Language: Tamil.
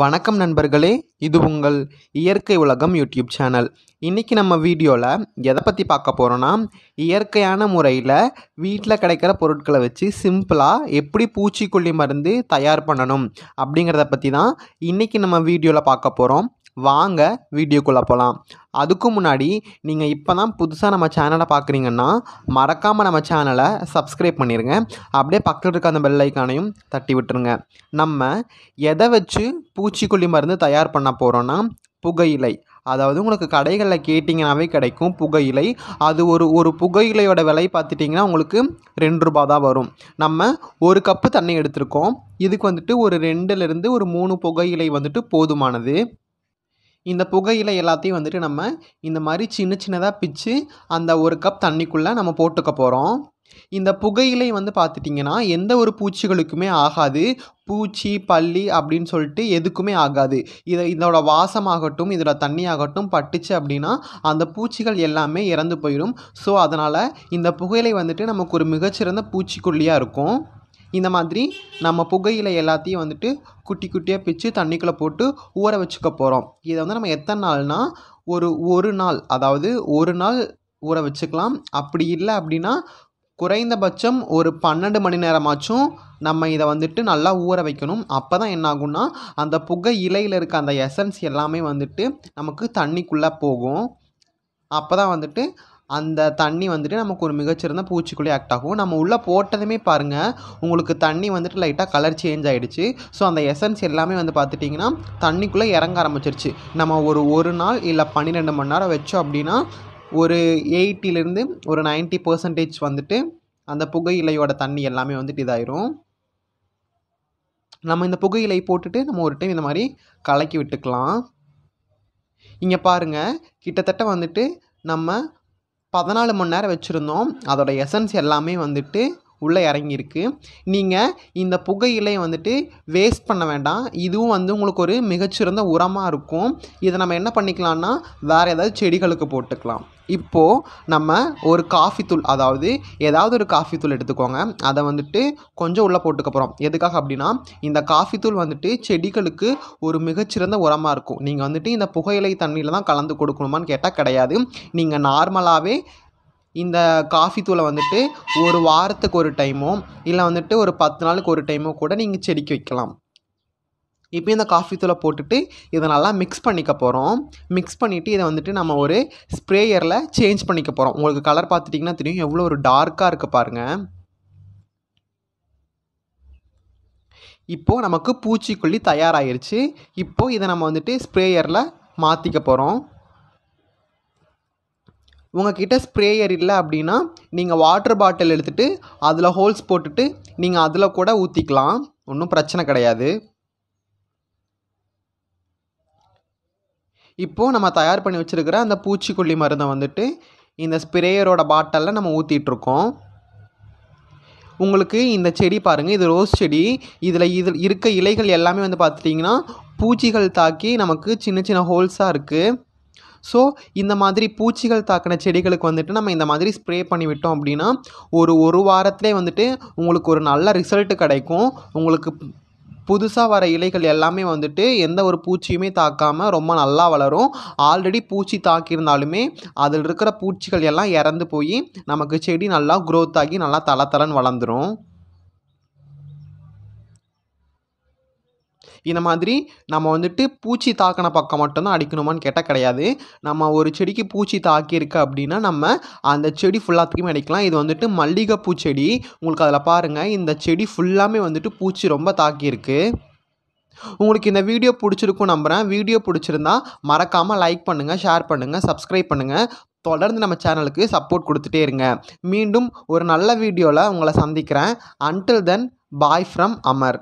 வணக்கம் நண்பர்களே இது உங்கள் இயற்கை உலகம் யூடியூப் சேனல் இன்றைக்கி நம்ம வீடியோவில் எதை பற்றி பார்க்க போகிறோன்னா இயற்கையான முறையில் வீட்டில் கிடைக்கிற பொருட்களை வச்சு சிம்பிளாக எப்படி பூச்சிக்கொல்லி மருந்து தயார் பண்ணணும் அப்படிங்கிறத பற்றி தான் இன்றைக்கி நம்ம வீடியோவில் பார்க்க போகிறோம் வாங்க வீடியோக்குள்ளே போகலாம் அதுக்கு முன்னாடி நீங்கள் இப்போ தான் புதுசாக நம்ம சேனலை பார்க்குறீங்கன்னா மறக்காமல் நம்ம சேனலை சப்ஸ்கிரைப் பண்ணிடுங்க அப்படியே பக்கத்தில் இருக்க அந்த பெல்லைக்கானையும் தட்டி விட்டுருங்க நம்ம எதை வச்சு பூச்சிக்கொல்லி மருந்து தயார் பண்ண போகிறோன்னா புகையிலை அதாவது உங்களுக்கு கடைகளில் கேட்டிங்கனாவே கிடைக்கும் புகையிலை அது ஒரு ஒரு புகையிலையோட விலை பார்த்துட்டிங்கன்னா உங்களுக்கு ரெண்டு ரூபா தான் வரும் நம்ம ஒரு கப்பு தண்ணி எடுத்திருக்கோம் இதுக்கு வந்துட்டு ஒரு ரெண்டுலேருந்து ஒரு மூணு புகையிலை வந்துட்டு போதுமானது இந்த புகையிலை எல்லாத்தையும் வந்துட்டு நம்ம இந்த மாதிரி சின்ன சின்னதாக பிச்சு அந்த ஒரு கப் தண்ணிக்குள்ளே நம்ம போட்டுக்க போகிறோம் இந்த புகையிலை வந்து பார்த்துட்டிங்கன்னா எந்த ஒரு பூச்சிகளுக்குமே ஆகாது பூச்சி பள்ளி அப்படின்னு சொல்லிட்டு எதுக்குமே ஆகாது இதை இதோட வாசமாகட்டும் இதோட தண்ணி ஆகட்டும் பட்டுச்சு அப்படின்னா அந்த பூச்சிகள் எல்லாமே இறந்து போயிடும் ஸோ அதனால் இந்த புகையிலை வந்துட்டு நமக்கு ஒரு மிகச்சிறந்த பூச்சிக்கொல்லியாக இருக்கும் இந்த மாதிரி நம்ம புகையிலை எல்லாத்தையும் வந்துட்டு குட்டி குட்டியாக பிச்சு தண்ணிக்குள்ளே போட்டு ஊற வச்சுக்க போகிறோம் இதை வந்து நம்ம எத்தனை நாள்னா ஒரு ஒரு நாள் அதாவது ஒரு நாள் ஊற வச்சுக்கலாம் அப்படி இல்லை அப்படின்னா குறைந்தபட்சம் ஒரு பன்னெண்டு மணி நேரமாச்சும் நம்ம இதை வந்துட்டு நல்லா ஊற வைக்கணும் அப்போ தான் என்னாகும்னா அந்த புகை இலையில் இருக்க அந்த எசன்ஸ் எல்லாமே வந்துட்டு நமக்கு தண்ணிக்குள்ளே போகும் அப்போ தான் வந்துட்டு அந்த தண்ணி வந்துட்டு நமக்கு ஒரு மிகச்சிறந்த பூச்சிக்குள்ளே ஆக்ட் ஆகும் நம்ம உள்ளே போட்டதுமே பாருங்கள் உங்களுக்கு தண்ணி வந்துட்டு லைட்டாக கலர் சேஞ்ச் ஆகிடுச்சு ஸோ அந்த எசன்ஸ் எல்லாமே வந்து பார்த்துட்டிங்கன்னா தண்ணிக்குள்ளே இறங்க ஆரம்பிச்சிருச்சு நம்ம ஒரு ஒரு நாள் இல்லை பன்னிரெண்டு மணி நேரம் வச்சோம் அப்படின்னா ஒரு எயிட்டிலேருந்து ஒரு நைன்ட்டி பர்சன்டேஜ் வந்துட்டு அந்த புகையிலையோட தண்ணி எல்லாமே வந்துட்டு இதாயிரும் நம்ம இந்த புகையிலை போட்டுட்டு நம்ம ஒரு டைம் இந்த மாதிரி கலக்கி விட்டுக்கலாம் இங்கே பாருங்கள் கிட்டத்தட்ட வந்துட்டு நம்ம பதினாலு மணி நேரம் வச்சுருந்தோம் அதோடய எசன்ஸ் எல்லாமே வந்துட்டு உள்ளே இறங்கியிருக்கு நீங்கள் இந்த புகையிலை வந்துட்டு வேஸ்ட் பண்ண வேண்டாம் இதுவும் வந்து உங்களுக்கு ஒரு மிகச்சிறந்த உரமாக இருக்கும் இதை நம்ம என்ன பண்ணிக்கலாம்னா வேறு ஏதாவது செடிகளுக்கு போட்டுக்கலாம் இப்போது நம்ம ஒரு காஃபி தூள் அதாவது ஏதாவது ஒரு காஃபி தூள் எடுத்துக்கோங்க அதை வந்துட்டு கொஞ்சம் உள்ளே போட்டுக்க போகிறோம் எதுக்காக அப்படின்னா இந்த காஃபி தூள் வந்துட்டு செடிகளுக்கு ஒரு மிகச்சிறந்த உரமாக இருக்கும் நீங்கள் வந்துட்டு இந்த புகையிலை தண்ணியில் தான் கலந்து கொடுக்கணுமான்னு கேட்டால் கிடையாது நீங்கள் நார்மலாகவே இந்த காஃபி தூளை வந்துட்டு ஒரு வாரத்துக்கு ஒரு டைமோ இல்லை வந்துட்டு ஒரு பத்து நாளுக்கு ஒரு டைமோ கூட நீங்கள் செடிக்கு வைக்கலாம் இப்போ இந்த காஃபி தூளை போட்டுட்டு இதை நல்லா மிக்ஸ் பண்ணிக்க போகிறோம் மிக்ஸ் பண்ணிவிட்டு இதை வந்துட்டு நம்ம ஒரு ஸ்ப்ரேயரில் சேஞ்ச் பண்ணிக்க போகிறோம் உங்களுக்கு கலர் பார்த்துட்டிங்கன்னா தெரியும் எவ்வளோ ஒரு டார்க்காக இருக்குது பாருங்கள் இப்போது நமக்கு பூச்சிக்கொல்லி தயாராகிருச்சு இப்போது இதை நம்ம வந்துட்டு ஸ்ப்ரேயரில் மாற்றிக்க போகிறோம் உங்ககிட்ட ஸ்ப்ரேயர் இல்லை அப்படின்னா நீங்கள் வாட்டர் பாட்டில் எடுத்துகிட்டு அதில் ஹோல்ஸ் போட்டுட்டு நீங்கள் அதில் கூட ஊற்றிக்கலாம் ஒன்றும் பிரச்சனை கிடையாது இப்போது நம்ம தயார் பண்ணி வச்சுருக்கிற அந்த பூச்சிக்கொல்லி மருந்தை வந்துட்டு இந்த ஸ்ப்ரேயரோட பாட்டிலில் நம்ம ஊற்றிட்டுருக்கோம் உங்களுக்கு இந்த செடி பாருங்கள் இது ரோஸ் செடி இதில் இதில் இருக்க இலைகள் எல்லாமே வந்து பார்த்துட்டிங்கன்னா பூச்சிகள் தாக்கி நமக்கு சின்ன சின்ன ஹோல்ஸாக இருக்குது ஸோ இந்த மாதிரி பூச்சிகள் தாக்கின செடிகளுக்கு வந்துட்டு நம்ம இந்த மாதிரி ஸ்ப்ரே பண்ணி விட்டோம் அப்படின்னா ஒரு ஒரு வாரத்திலே வந்துட்டு உங்களுக்கு ஒரு நல்ல ரிசல்ட்டு கிடைக்கும் உங்களுக்கு புதுசாக வர இலைகள் எல்லாமே வந்துட்டு எந்த ஒரு பூச்சியுமே தாக்காமல் ரொம்ப நல்லா வளரும் ஆல்ரெடி பூச்சி தாக்கியிருந்தாலுமே அதில் இருக்கிற பூச்சிகள் எல்லாம் இறந்து போய் நமக்கு செடி நல்லா க்ரோத் ஆகி நல்லா தள தளன்னு வளர்ந்துடும் இந்த மாதிரி நம்ம வந்துட்டு பூச்சி தாக்கின பக்கம் மட்டும்தான் அடிக்கணுமான்னு கேட்டால் கிடையாது நம்ம ஒரு செடிக்கு பூச்சி தாக்கியிருக்கு அப்படின்னா நம்ம அந்த செடி ஃபுல்லாத்துக்குமே அடிக்கலாம் இது வந்துட்டு மல்லிகைப்பூ செடி உங்களுக்கு அதில் பாருங்கள் இந்த செடி ஃபுல்லாமே வந்துட்டு பூச்சி ரொம்ப தாக்கியிருக்கு உங்களுக்கு இந்த வீடியோ பிடிச்சிருக்கும் நம்புகிறேன் வீடியோ பிடிச்சிருந்தா மறக்காமல் லைக் பண்ணுங்கள் ஷேர் பண்ணுங்கள் சப்ஸ்கிரைப் பண்ணுங்கள் தொடர்ந்து நம்ம சேனலுக்கு சப்போர்ட் கொடுத்துட்டே இருங்க மீண்டும் ஒரு நல்ல வீடியோவில் உங்களை சந்திக்கிறேன் until then bye from Amar